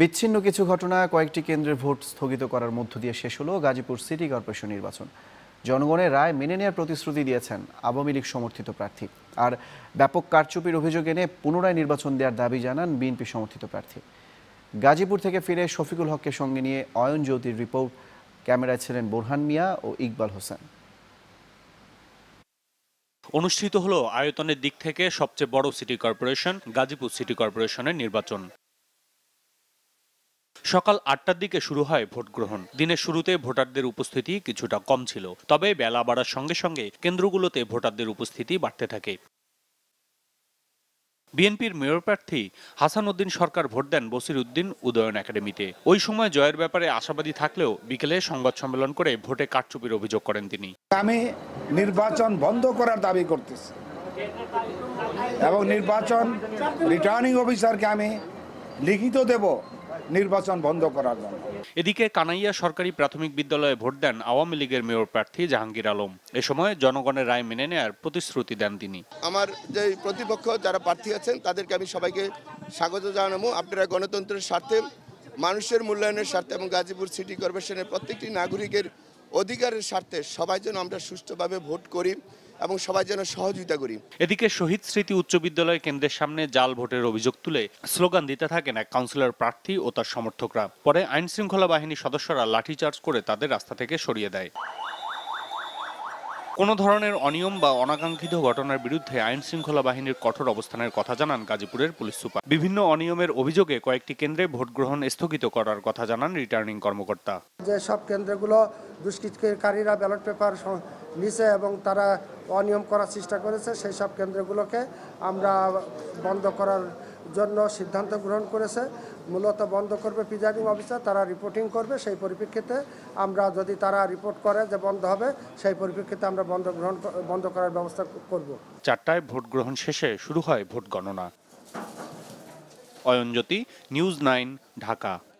বিচ্ছিন্ন কিছু ঘটনা কয়েকটি কেন্দ্রে ভোট স্থগিত করার মধ্য দিয়ে শেষ হলো গাজীপুর সিটি কর্পোরেশন নির্বাচন জনগণের রায় মেনে নেওয়ার প্রতিশ্রুতি দিয়েছেন আওয়ামী লীগ সমর্থিত প্রার্থী আর ব্যাপক কারচুপির অভিযোগ এনে পুনরায় নির্বাচন দেওয়ার দাবি জানান বিএনপি সমর্থিত প্রার্থী গাজীপুর থেকে ফিরে শফিকুল হককে সঙ্গে নিয়ে অয়ন জ্যোতির রিপোর্ট ক্যামেরায় ছিলেন বোরহান মিয়া ও ইকবাল হোসেন অনুষ্ঠিত হলো আয়তনের দিক থেকে সবচেয়ে বড় সিটি কর্পোরেশন গাজীপুর সিটি কর্পোরেশনের নির্বাচন সকাল আটটার দিকে শুরু হয় ভোট গ্রহণ দিনের শুরুতে ভোটারদের উপস্থিতি কিছুটা কম ছিল তবে বেলা বাড়ার সঙ্গে সঙ্গে কেন্দ্রগুলোতে ভোটারদের উপস্থিতি বাড়তে থাকে বিএনপির মেয়র প্রার্থী হাসান উদ্দিন সরকার ভোট দেন বসির উদ্দিন উদয়ন একাডেমিতে ওই সময় জয়ের ব্যাপারে আশাবাদী থাকলেও বিকেলে সংবাদ সম্মেলন করে ভোটে কারচুপির অভিযোগ করেন তিনি আমি নির্বাচন বন্ধ করার দাবি করতেছি এবং নির্বাচন রিটার্নিং অফিসারকে আমি লিখিত দেব নির্বাচন বন্ধ করার জন্য এদিকে কানাইয়া সরকারি প্রাথমিক বিদ্যালয়ে ভোট দেন আওয়ামী লীগের মেয়র প্রার্থী জাহাঙ্গীর আলম এ সময় জনগণের রায় মেনে নেয়ার প্রতিশ্রুতি দেন তিনি আমার যে প্রতিপক্ষ যারা প্রার্থী আছেন তাদেরকে আমি সবাইকে স্বাগত জানাবো আপনারা গণতন্ত্রের স্বার্থে মানুষের মূল্যায়নের স্বার্থে এবং গাজীপুর সিটি কর্পোরেশনের প্রত্যেকটি নাগরিকের অধিকারের স্বার্থে সবাই যেন আমরা সুষ্ঠুভাবে ভোট করি এবং সবাই যেন সহযোগিতা করি এদিকে শহীদ স্মৃতি উচ্চ বিদ্যালয় কেন্দ্রের সামনে জাল ভোটের অভিযোগ তুলে স্লোগান দিতে থাকেন এক কাউন্সিলর প্রার্থী ও তার সমর্থকরা পরে আইনশৃঙ্খলা বাহিনী সদস্যরা লাঠিচার্জ করে তাদের রাস্তা থেকে সরিয়ে দেয় কোনো ধরনের অনিয়ম বা অনাকাঙ্ক্ষিত ঘটনার বিরুদ্ধে আইন শৃঙ্খলা বাহিনীর কঠোর অবস্থানের কথা জানান গাজীপুরের পুলিশ সুপার বিভিন্ন অনিয়মের অভিযোগে কয়েকটি কেন্দ্রে ভোট গ্রহণ স্থগিত করার কথা জানান রিটার্নিং কর্মকর্তা যে সব কেন্দ্রগুলো দুষ্কৃতকারীরা ব্যালট পেপার নিচে এবং তারা অনিয়ম করার চেষ্টা করেছে সেই সব কেন্দ্রগুলোকে আমরা বন্ধ করার জন্য সিদ্ধান্ত গ্রহণ করেছে মূলত বন্ধ করবে প্রিজাইডিং অফিসার তারা রিপোর্টিং করবে সেই পরিপ্রেক্ষিতে আমরা যদি তারা রিপোর্ট করে যে বন্ধ হবে সেই পরিপ্রেক্ষিতে আমরা বন্ধ গ্রহণ বন্ধ করার ব্যবস্থা করব চারটায় ভোট গ্রহণ শেষে শুরু হয় ভোট গণনা অয়নজ্যোতি নিউজ নাইন ঢাকা